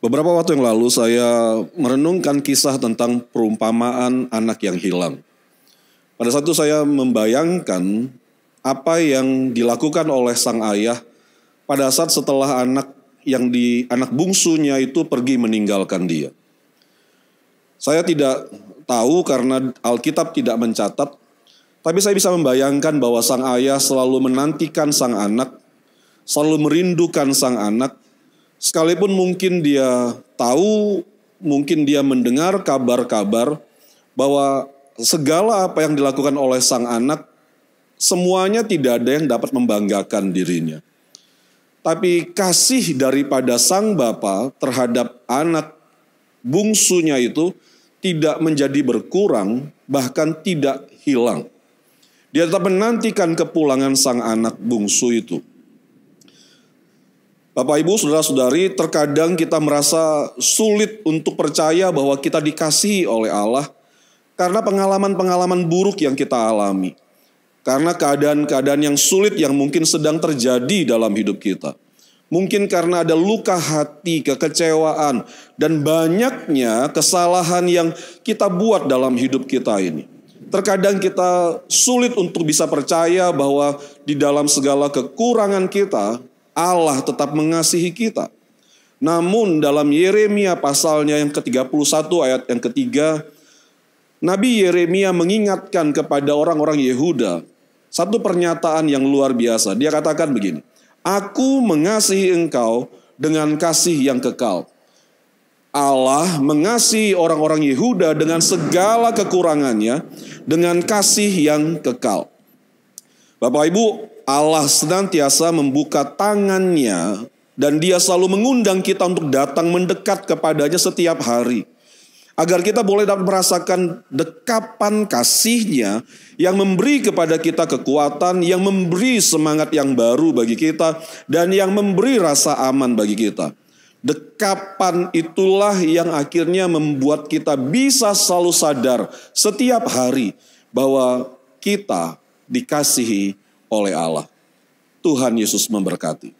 Beberapa waktu yang lalu saya merenungkan kisah tentang perumpamaan anak yang hilang. Pada saat itu saya membayangkan apa yang dilakukan oleh sang ayah pada saat setelah anak yang di anak bungsunya itu pergi meninggalkan dia. Saya tidak tahu karena Alkitab tidak mencatat, tapi saya bisa membayangkan bahwa sang ayah selalu menantikan sang anak, selalu merindukan sang anak Sekalipun mungkin dia tahu, mungkin dia mendengar kabar-kabar bahwa segala apa yang dilakukan oleh sang anak, semuanya tidak ada yang dapat membanggakan dirinya. Tapi kasih daripada sang bapa terhadap anak bungsunya itu tidak menjadi berkurang, bahkan tidak hilang. Dia tetap menantikan kepulangan sang anak bungsu itu. Bapak Ibu, saudara-saudari, terkadang kita merasa sulit untuk percaya bahwa kita dikasihi oleh Allah karena pengalaman-pengalaman buruk yang kita alami. Karena keadaan-keadaan yang sulit yang mungkin sedang terjadi dalam hidup kita. Mungkin karena ada luka hati, kekecewaan, dan banyaknya kesalahan yang kita buat dalam hidup kita ini. Terkadang kita sulit untuk bisa percaya bahwa di dalam segala kekurangan kita, Allah tetap mengasihi kita. Namun dalam Yeremia pasalnya yang ke-31 ayat yang ketiga, Nabi Yeremia mengingatkan kepada orang-orang Yehuda satu pernyataan yang luar biasa. Dia katakan begini, Aku mengasihi engkau dengan kasih yang kekal. Allah mengasihi orang-orang Yehuda dengan segala kekurangannya, dengan kasih yang kekal. Bapak Ibu, Allah senantiasa membuka tangannya dan dia selalu mengundang kita untuk datang mendekat kepadanya setiap hari. Agar kita boleh dapat merasakan dekapan kasihnya yang memberi kepada kita kekuatan, yang memberi semangat yang baru bagi kita, dan yang memberi rasa aman bagi kita. Dekapan itulah yang akhirnya membuat kita bisa selalu sadar setiap hari bahwa kita dikasihi oleh Allah. Tuhan Yesus memberkati.